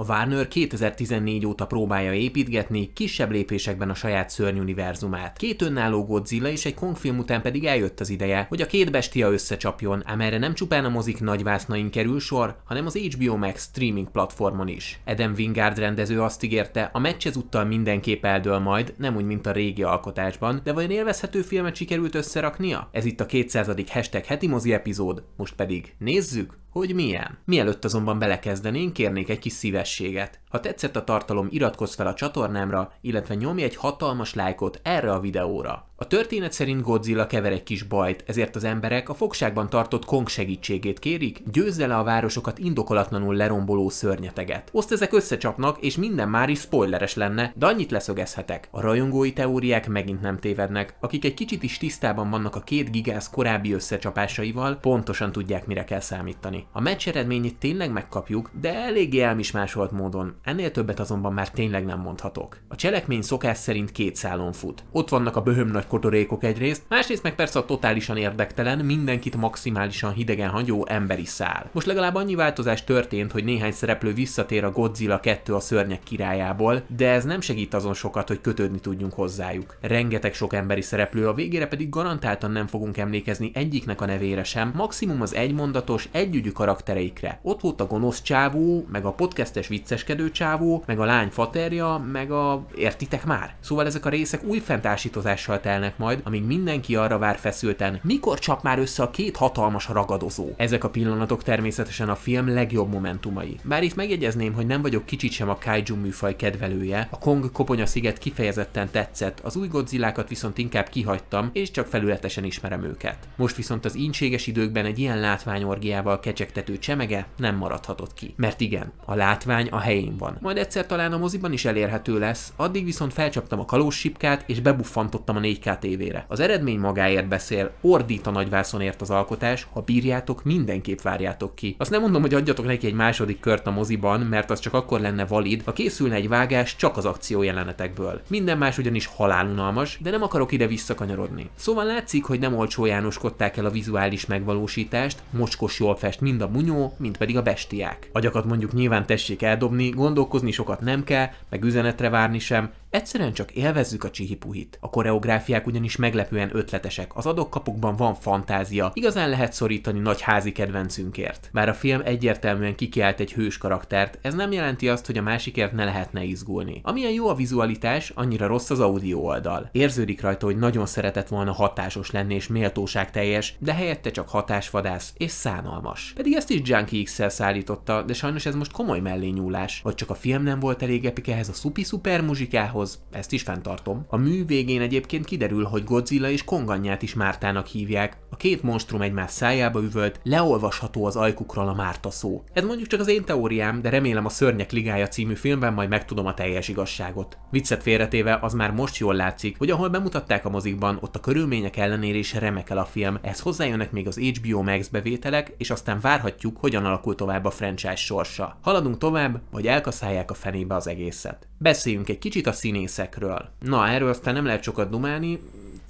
A Warner 2014 óta próbálja építgetni kisebb lépésekben a saját szörnyuniverzumát. Két önálló Godzilla és egy Kong film után pedig eljött az ideje, hogy a két bestia összecsapjon, ám erre nem csupán a mozik nagyvásznain kerül sor, hanem az HBO Max streaming platformon is. Adam Wingard rendező azt ígérte, a meccs ezúttal mindenképp eldől majd, nem úgy, mint a régi alkotásban, de vajon élvezhető filmet sikerült összeraknia? Ez itt a 200. hashtag heti mozi epizód, most pedig nézzük, hogy milyen. Mielőtt azonban belekezdenénk, kérnék egy kis szívességet. Ha tetszett a tartalom, iratkozz fel a csatornámra, illetve nyomj egy hatalmas lájkot erre a videóra. A történet szerint Godzilla kever egy kis bajt, ezért az emberek a fogságban tartott Kong segítségét kérik, győzze le a városokat indokolatlanul leromboló szörnyeteget. Oszt ezek összecsapnak, és minden már is spoileres lenne, de annyit leszögezhetek. A rajongói teóriák megint nem tévednek, akik egy kicsit is tisztában vannak a két gigász korábbi összecsapásaival, pontosan tudják mire kell számítani. A meccs eredményét tényleg megkapjuk, de eléggé elmismásolt módon, Ennél többet azonban már tényleg nem mondhatok. A cselekmény szokás szerint két szálon fut. Ott vannak a böhöm nagy kotorékok egyrészt, másrészt meg persze a totálisan érdektelen, mindenkit maximálisan hidegen hagyó emberi szál. Most legalább annyi változás történt, hogy néhány szereplő visszatér a Godzilla 2 a szörnyek királyából, de ez nem segít azon sokat, hogy kötődni tudjunk hozzájuk. Rengeteg sok emberi szereplő, a végére pedig garantáltan nem fogunk emlékezni egyiknek a nevére sem, maximum az egymondatos, együgyű karaktereikre. Ott volt a gonosz csávó, meg a podcastes vicceskedő csávó, meg a lány faterja, meg a... értitek már? Szóval ezek a részek új fentásítozással telnek majd, amíg mindenki arra vár feszülten, mikor csap már össze a két hatalmas ragadozó. Ezek a pillanatok természetesen a film legjobb momentumai. Bár itt megjegyezném, hogy nem vagyok kicsit sem a kaiju műfaj kedvelője, a Kong koponya sziget kifejezetten tetszett, az új godzillákat viszont inkább kihagytam, és csak felületesen ismerem őket. Most viszont az ínséges időkben egy ilyen látványorgiával kecsegtető csemege nem maradhatott ki. Mert igen, a látvány a helyén van van. majd egyszer talán a moziban is elérhető lesz, addig viszont felcsaptam a kalós sipkát és bebuffantottam a 4K tévére. Az eredmény magáért beszél, ordít a nagyvászonért az alkotás, ha bírjátok, mindenképp várjátok ki. Azt nem mondom, hogy adjatok neki egy második kört a moziban, mert az csak akkor lenne valid, ha készülne egy vágás csak az akció jelenetekből. Minden más ugyanis halálunalmas, de nem akarok ide visszakanyarodni. Szóval látszik, hogy nem olcsó jánoskodták el a vizuális megvalósítást, mocskos jól fest mind a bunyó, mind pedig a bestiák. Agyakat mondjuk nyilván tessék eldobni, gondolkozni sokat nem kell, meg üzenetre várni sem, Egyszerűen csak élvezzük a csihipuhit. A koreográfiák ugyanis meglepően ötletesek, az adokkapukban van fantázia, igazán lehet szorítani nagy házi kedvencünkért. Bár a film egyértelműen kikiált egy hős karaktert, ez nem jelenti azt, hogy a másikért ne lehetne izgulni. Amilyen jó a vizualitás, annyira rossz az audio oldal. Érződik rajta, hogy nagyon szeretett volna hatásos lenni és méltóság teljes, de helyette csak hatásvadász és szánalmas. Pedig ezt is Junkie X-szel szállította, de sajnos ez most komoly mellényúlás, hogy csak a film nem volt elég epik ehhez a szupi-szuper muzsikához, Godzillához, ezt is fenntartom. A mű végén egyébként kiderül, hogy Godzilla és Konganyát is Mártának hívják, a két monstrum egymás szájába üvölt, leolvasható az ajkukról a Márta szó. Ez mondjuk csak az én teóriám, de remélem a Szörnyek Ligája című filmben majd megtudom a teljes igazságot. Viccet félretéve az már most jól látszik, hogy ahol bemutatták a mozikban, ott a körülmények ellenére is remekel a film, ehhez hozzájönnek még az HBO Max bevételek, és aztán várhatjuk, hogyan alakul tovább a franchise sorsa. Haladunk tovább, vagy elkaszálják a fenébe az egészet. Beszéljünk egy kicsit a színészekről. Na, erről aztán nem lehet sokat dumálni,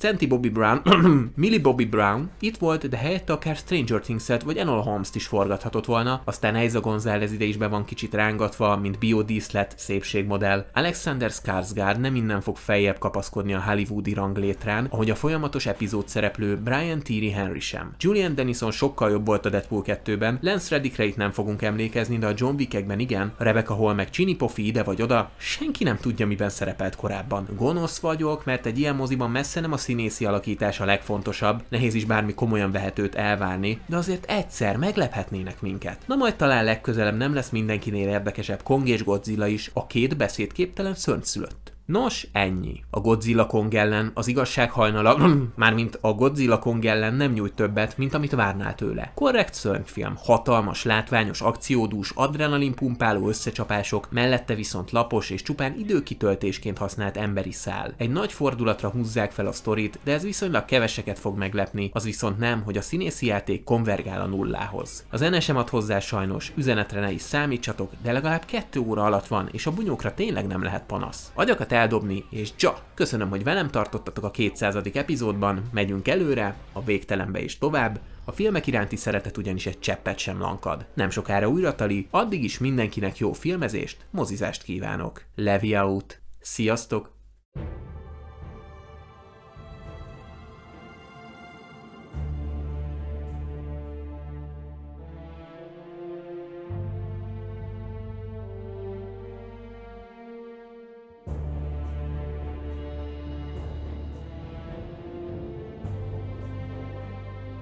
Centi Bobby Brown, Millie Bobby Brown itt volt, de helyette akár Stranger Things-et vagy Enola Holmes-t is forgathatott volna, aztán Eiza González ide is be van kicsit rángatva, mint biodíszlet, szépségmodell. Alexander Skarsgård nem innen fog feljebb kapaszkodni a hollywoodi ranglétrán, ahogy a folyamatos epizód szereplő Brian Tyree Henry sem. Julian Dennison sokkal jobb volt a Deadpool 2-ben, Lance Reddickre itt nem fogunk emlékezni, de a John Wickekben igen, Rebecca Hall meg Chini Pofi ide vagy oda, senki nem tudja miben szerepelt korábban. Gonosz vagyok, mert egy ilyen moziban messze nem a színészi alakítás a legfontosabb, nehéz is bármi komolyan vehetőt elvárni, de azért egyszer meglephetnének minket. Na majd talán legközelebb nem lesz mindenkinél érdekesebb Kong és Godzilla is, a két beszédképtelen szörnyszülött. Nos, ennyi. A Godzilla Kong ellen az igazság hajnala, mármint a Godzilla Kong ellen nem nyújt többet, mint amit várnál tőle. Korrekt szörnyfilm, hatalmas, látványos, akciódús, adrenalin pumpáló összecsapások, mellette viszont lapos és csupán időkitöltésként használt emberi szál. Egy nagy fordulatra húzzák fel a sztorit, de ez viszonylag keveseket fog meglepni, az viszont nem, hogy a színészi játék konvergál a nullához. Az NSM ad hozzá sajnos, üzenetre ne is számítsatok, de legalább kettő óra alatt van, és a bunyókra tényleg nem lehet panasz. Agyakat eldobni, és csak köszönöm, hogy velem tartottatok a 200. epizódban, megyünk előre, a végtelenbe és tovább, a filmek iránti szeretet ugyanis egy cseppet sem lankad. Nem sokára újra tali, addig is mindenkinek jó filmezést, mozizást kívánok. Levi out. Sziasztok!